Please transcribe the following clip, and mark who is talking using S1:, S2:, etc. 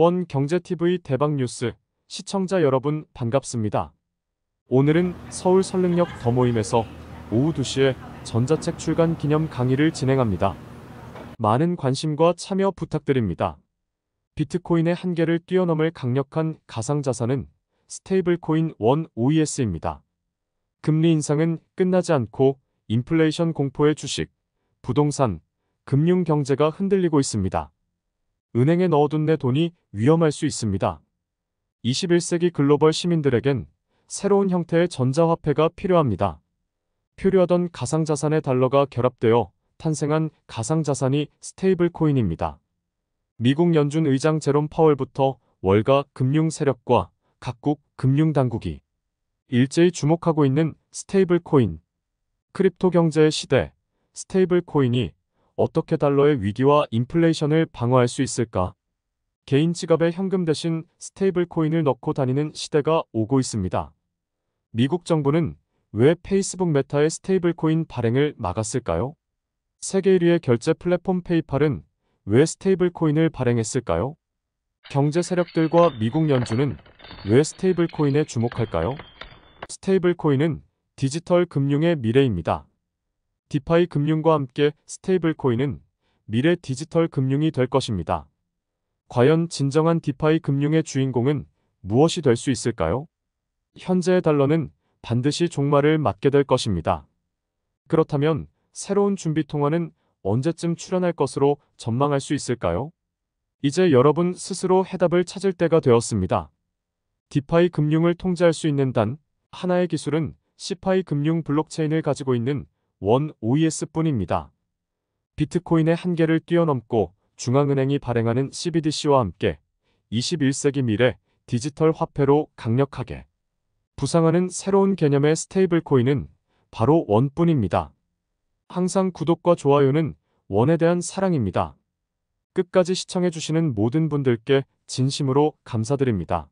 S1: 원 경제TV 대박 뉴스 시청자 여러분 반갑습니다. 오늘은 서울 설릉역 더 모임에서 오후 2시에 전자책 출간 기념 강의를 진행합니다. 많은 관심과 참여 부탁드립니다. 비트코인의 한계를 뛰어넘을 강력한 가상자산은 스테이블코인 원 OES입니다. 금리 인상은 끝나지 않고 인플레이션 공포의 주식, 부동산, 금융 경제가 흔들리고 있습니다. 은행에 넣어둔 내 돈이 위험할 수 있습니다. 21세기 글로벌 시민들에겐 새로운 형태의 전자화폐가 필요합니다. 필요하던 가상자산의 달러가 결합되어 탄생한 가상자산이 스테이블 코인입니다. 미국 연준 의장 제롬 파월부터 월가 금융 세력과 각국 금융 당국이 일제히 주목하고 있는 스테이블 코인. 크립토 경제의 시대, 스테이블 코인이 어떻게 달러의 위기와 인플레이션을 방어할 수 있을까? 개인 지갑에 현금 대신 스테이블 코인을 넣고 다니는 시대가 오고 있습니다. 미국 정부는 왜 페이스북 메타의 스테이블 코인 발행을 막았을까요? 세계 1위의 결제 플랫폼 페이팔은 왜 스테이블 코인을 발행했을까요? 경제 세력들과 미국 연준은 왜 스테이블 코인에 주목할까요? 스테이블 코인은 디지털 금융의 미래입니다. 디파이 금융과 함께 스테이블 코인은 미래 디지털 금융이 될 것입니다. 과연 진정한 디파이 금융의 주인공은 무엇이 될 수 있을까요? 현재의 달러는 반드시 종말을 맞게 될 것입니다. 그렇다면 새로운 준비 통화는 언제쯤 출현할 것으로 전망할 수 있을까요? 이제 여러분 스스로 해답을 찾을 때가 되었습니다. 디파이 금융을 통제할 수 있는 단 하나의 기술은 시파이 금융 블록체인을 가지고 있는 원 OES뿐입니다. 비트코인의 한계를 뛰어넘고 중앙은행이 발행하는 CBDC와 함께 21세기 미래 디지털 화폐로 강력하게 부상하는 새로운 개념의 스테이블 코인은 바로 원뿐입니다. 항상 구독과 좋아요는 원에 대한 사랑입니다. 끝까지 시청해주시는 모든 분들께 진심으로 감사드립니다.